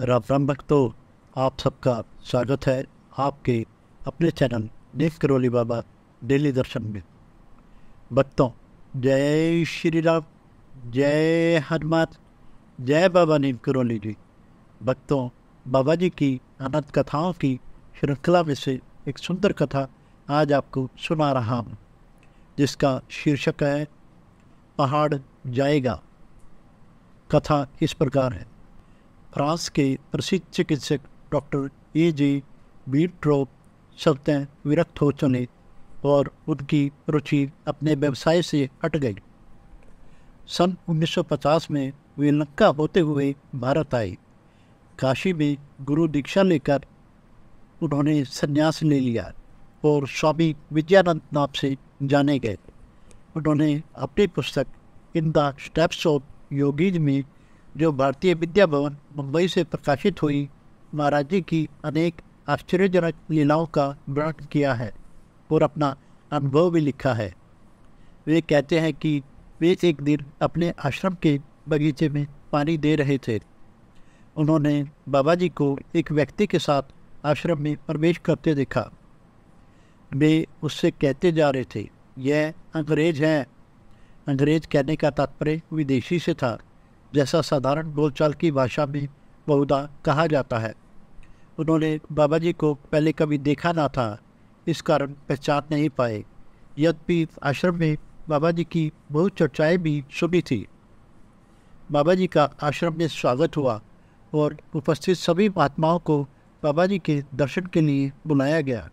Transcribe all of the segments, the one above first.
राम राम भक्तों आप सबका स्वागत है आपके अपने चैनल देव करोली बाबा डेली दर्शन में भक्तों जय श्री राम जय हनुमान जय बाबा नीम करोली जी भक्तों बाबा जी की अनंत कथाओं की श्रृंखला में से एक सुंदर कथा आज आपको सुना रहा हूँ जिसका शीर्षक है पहाड़ जाएगा कथा इस प्रकार है फ्रांस के प्रसिद्ध चिकित्सक डॉक्टर ए जे बीट्रो सत्य विरक्त हो चुने और उनकी रुचि अपने व्यवसाय से हट गई सन 1950 में वे लंका होते हुए भारत आए काशी में गुरु दीक्षा लेकर उन्होंने संन्यास ले लिया और स्वामी विद्यानंद नाम से जाने गए उन्होंने अपनी पुस्तक in the steps of yogis में जो भारतीय विद्या भवन मुंबई से प्रकाशित हुई महाराज जी की अनेक आश्चर्यजनक लीलाओं का वर्णन किया है और अपना अनुभव भी लिखा है वे कहते हैं कि वे एक दिन अपने आश्रम के बगीचे में पानी दे रहे थे उन्होंने बाबा जी को एक व्यक्ति के साथ आश्रम में प्रवेश करते देखा वे उससे कहते जा रहे थे यह अंग्रेज हैं अंग्रेज कहने का तात्पर्य विदेशी से था जैसा साधारण बोलचाल की भाषा में बहुधा कहा जाता है उन्होंने बाबा जी को पहले कभी देखा ना था इस कारण पहचान नहीं पाए यद्यपि आश्रम में बाबा जी की बहुत चर्चाएं भी सुनी थी बाबा जी का आश्रम में स्वागत हुआ और उपस्थित सभी महात्माओं को बाबा जी के दर्शन के लिए बुलाया गया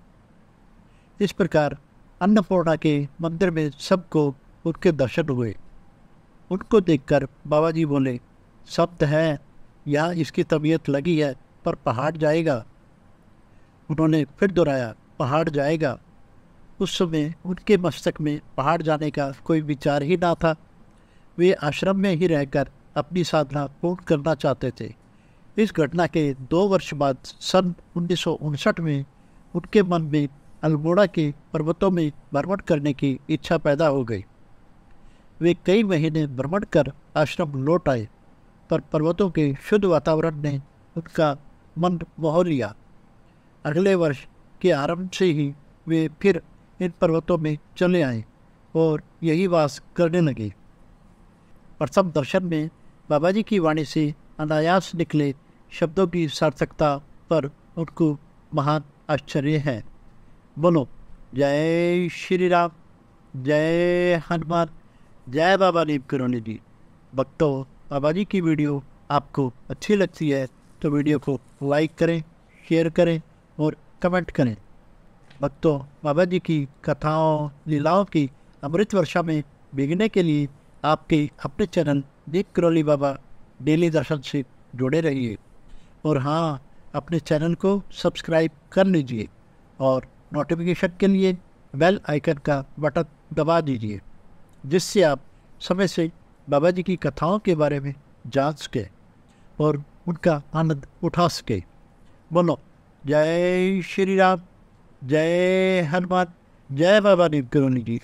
इस प्रकार अन्नपूर्णा के मंदिर में सबको उनके दर्शन हुए उनको देखकर बाबा जी बोले शब्द है या इसकी तबीयत लगी है पर पहाड़ जाएगा उन्होंने फिर दोहराया पहाड़ जाएगा उस समय उनके मस्तक में पहाड़ जाने का कोई विचार ही ना था वे आश्रम में ही रहकर अपनी साधना पूर्ण करना चाहते थे इस घटना के दो वर्ष बाद सन उन्नीस में उनके मन में अल्मोड़ा के पर्वतों में भ्रमण करने की इच्छा पैदा हो गई वे कई महीने भ्रमण कर आश्रम लौट आए पर पर्वतों के शुद्ध वातावरण ने उनका मन मोह लिया अगले वर्ष के आरंभ से ही वे फिर इन पर्वतों में चले आए और यही वास करने लगे प्रथम दर्शन में बाबा जी की वाणी से अनायास निकले शब्दों की सार्थकता पर उनको महान आश्चर्य है बोलो जय श्री राम जय हनुमान जय बाबा दीप करोनी जी भक्तों बाबा जी की वीडियो आपको अच्छी लगती है तो वीडियो को लाइक करें शेयर करें और कमेंट करें भक्तों बाबा जी की कथाओं लीलाओं की अमृत वर्षा में बिगने के लिए आपके अपने चैनल दीप करोली बाबा डेली दर्शन से जुड़े रहिए और हाँ अपने चैनल को सब्सक्राइब कर लीजिए और नोटिफिकेशन के लिए बेल आइकन का बटन दबा दीजिए जिससे आप समय से बाबा जी की कथाओं के बारे में जान सकें और उनका आनंद उठा सके बोलो जय श्री राम जय हनुमान जय बाबा देव करुणी जी